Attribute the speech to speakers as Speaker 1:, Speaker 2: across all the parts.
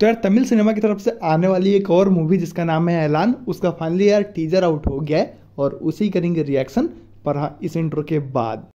Speaker 1: तो यार तमिल सिनेमा की तरफ से आने वाली एक और मूवी जिसका नाम है ऐलान उसका फाइनली यार टीजर आउट हो गया है और उसी करेंगे रिएक्शन पर हाँ इस इंट्रो के बाद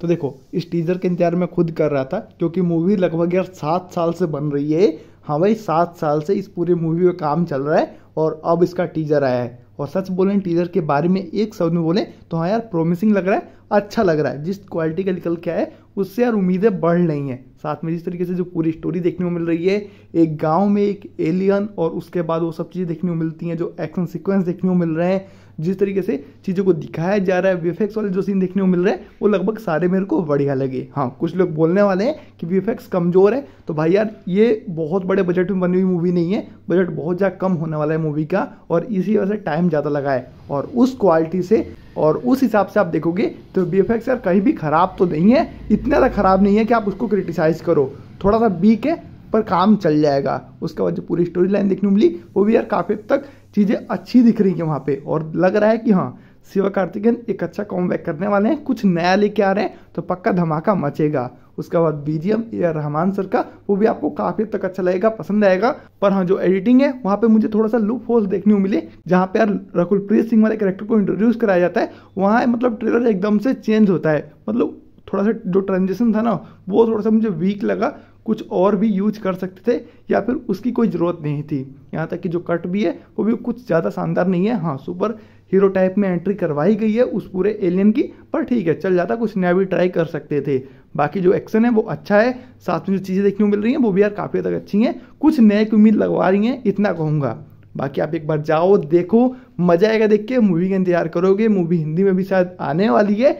Speaker 1: तो देखो इस टीजर के इंतजार में खुद कर रहा था क्योंकि मूवी लगभग यार सात साल से बन रही है हाँ भाई सात साल से इस पूरी मूवी में काम चल रहा है और अब इसका टीजर आया है और सच बोलें टीजर के बारे में एक शब्द में बोले तो हाँ यार प्रोमिसिंग लग रहा है अच्छा लग रहा है जिस क्वालिटी का निकल के आए उससे यार उम्मीदें बढ़ रही हैं साथ में जिस तरीके से जो पूरी स्टोरी देखने को मिल रही है एक गांव में एक एलियन और उसके बाद वो सब चीज़ें देखने को मिलती हैं जो एक्शन सीक्वेंस देखने को मिल रहे हैं जिस तरीके से चीज़ों को दिखाया जा रहा है वीएफएक्स वाले जो सीन देखने को मिल रहे हैं वो लगभग सारे मेरे को बढ़िया लगे हाँ कुछ लोग बोलने वाले हैं कि वीएफएक्स कमज़ोर है तो भाई यार ये बहुत बड़े बजट में बनी हुई मूवी नहीं है बजट बहुत ज़्यादा कम होने वाला है मूवी का और इसी वजह से टाइम ज़्यादा लगा है और उस क्वालिटी से और उस हिसाब से आप देखोगे तो बी एफ यार कहीं भी ख़राब तो नहीं है इतना ज़्यादा ख़राब नहीं है कि आप उसको क्रिटिसाइज़ करो थोड़ा सा वीक है पर काम चल जाएगा उसके बाद जो पूरी स्टोरी लाइन देखने को मिली वो भी यार काफ़ी तक चीज़ें अच्छी दिख रही हैं वहाँ पर और लग रहा है कि हाँ शिवा कार्तिकेन एक अच्छा कॉम करने वाले हैं कुछ नया लेके आ रहे हैं तो पक्का धमाका मचेगा उसके बाद बीजीएम या रहमान सर का वो भी आपको काफी तक अच्छा लगेगा पसंद आएगा पर हाँ जो एडिटिंग है वहाँ पे मुझे थोड़ा सा लूप होल्स देखने को मिले जहाँ पे यार प्रीत सिंह वाले कैरेक्टर को इंट्रोड्यूस कराया जाता है वहाँ मतलब ट्रेलर एकदम से चेंज होता है मतलब थोड़ा सा जो ट्रांजेक्शन था ना वो थोड़ा सा मुझे वीक लगा कुछ और भी यूज कर सकते थे या फिर उसकी कोई ज़रूरत नहीं थी यहाँ तक कि जो कट भी है वो भी कुछ ज़्यादा शानदार नहीं है हाँ सुपर हीरो टाइप में एंट्री करवाई गई है उस पूरे एलियन की पर ठीक है चल जाता कुछ नया भी ट्राई कर सकते थे बाकी जो एक्शन है वो अच्छा है साथ में जो चीज़ें देखने को मिल रही हैं वो भी यार काफ़ी तक अच्छी हैं कुछ नए की उम्मीद लगवा रही हैं इतना कहूँगा बाकी आप एक बार जाओ देखो मजा आएगा देख के मूवी का इंतजार करोगे मूवी हिंदी में भी शायद आने वाली है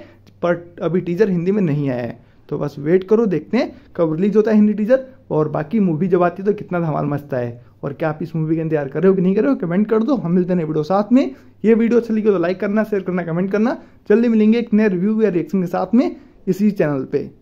Speaker 1: पर अभी टीजर हिंदी में नहीं आया है तो बस वेट करो देखते हैं कब रिलीज होता है हिंदी टीजर और बाकी मूवी जब आती है तो कितना धमाल मचता है और क्या आप इस मूवी का इंतजार कर रहे हो कि नहीं कर रहे हो कमेंट कर दो हम मिलते हैं वीडियो साथ में ये वीडियो अच्छी लगी तो लाइक करना शेयर करना कमेंट करना जल्दी मिलेंगे एक नए रिव्यू या रिएक्शन के साथ में इसी चैनल पर